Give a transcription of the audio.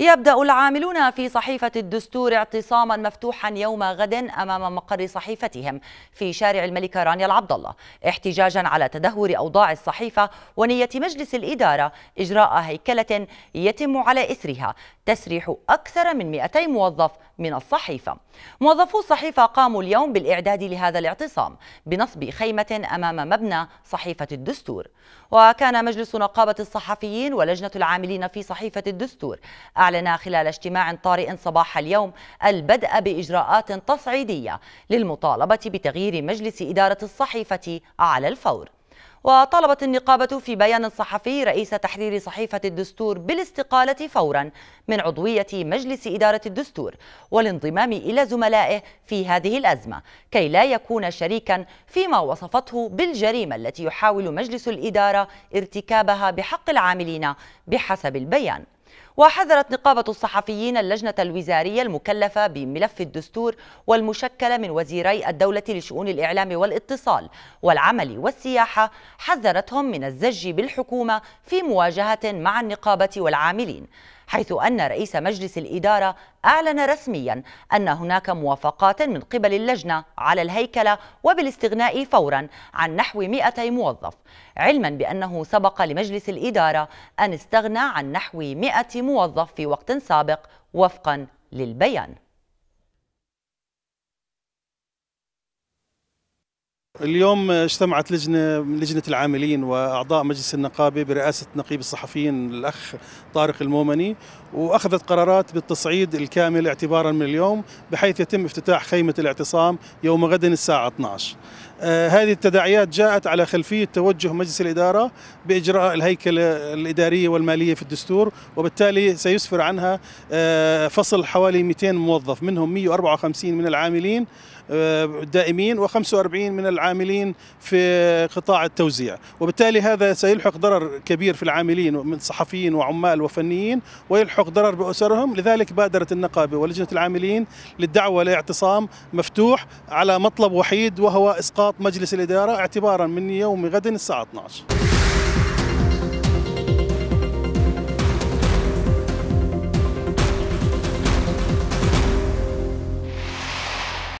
يبدأ العاملون في صحيفة الدستور اعتصاما مفتوحا يوم غد أمام مقر صحيفتهم في شارع الملكة رانيا العبد الله احتجاجا على تدهور أوضاع الصحيفة ونية مجلس الإدارة إجراء هيكلة يتم على إثرها تسريح أكثر من 200 موظف من الصحيفة موظفو الصحيفة قاموا اليوم بالإعداد لهذا الاعتصام بنصب خيمة أمام مبنى صحيفة الدستور وكان مجلس نقابة الصحفيين ولجنة العاملين في صحيفة الدستور أعلن خلال اجتماع طارئ صباح اليوم البدء بإجراءات تصعيدية للمطالبة بتغيير مجلس إدارة الصحيفة على الفور وطالبت النقابة في بيان صحفي رئيس تحرير صحيفة الدستور بالاستقالة فورا من عضوية مجلس إدارة الدستور والانضمام إلى زملائه في هذه الأزمة كي لا يكون شريكا فيما وصفته بالجريمة التي يحاول مجلس الإدارة ارتكابها بحق العاملين بحسب البيان وحذرت نقابة الصحفيين اللجنة الوزارية المكلفة بملف الدستور والمشكلة من وزيري الدولة لشؤون الإعلام والاتصال والعمل والسياحة حذرتهم من الزج بالحكومة في مواجهة مع النقابة والعاملين حيث أن رئيس مجلس الإدارة أعلن رسميا أن هناك موافقات من قبل اللجنة على الهيكلة وبالاستغناء فورا عن نحو 200 موظف علما بأنه سبق لمجلس الإدارة أن استغنى عن نحو 100 موظف في وقت سابق وفقا للبيان اليوم اجتمعت لجنة لجنة العاملين وأعضاء مجلس النقابة برئاسة نقيب الصحفيين الأخ طارق المومني وأخذت قرارات بالتصعيد الكامل اعتبارا من اليوم بحيث يتم افتتاح خيمة الاعتصام يوم غد الساعة 12 آه، هذه التداعيات جاءت على خلفية توجه مجلس الإدارة بإجراء الهيكلة الإدارية والمالية في الدستور وبالتالي سيسفر عنها آه، فصل حوالي 200 موظف منهم 154 من العاملين الدايمين آه، و و45 من العاملين في قطاع التوزيع وبالتالي هذا سيلحق ضرر كبير في العاملين من صحفيين وعمال وفنيين ويلحق ضرر بأسرهم لذلك بادرت النقابة ولجنة العاملين للدعوة لاعتصام مفتوح على مطلب وحيد وهو إسقاط نشاط مجلس الإدارة اعتبارا من يوم غد الساعة 12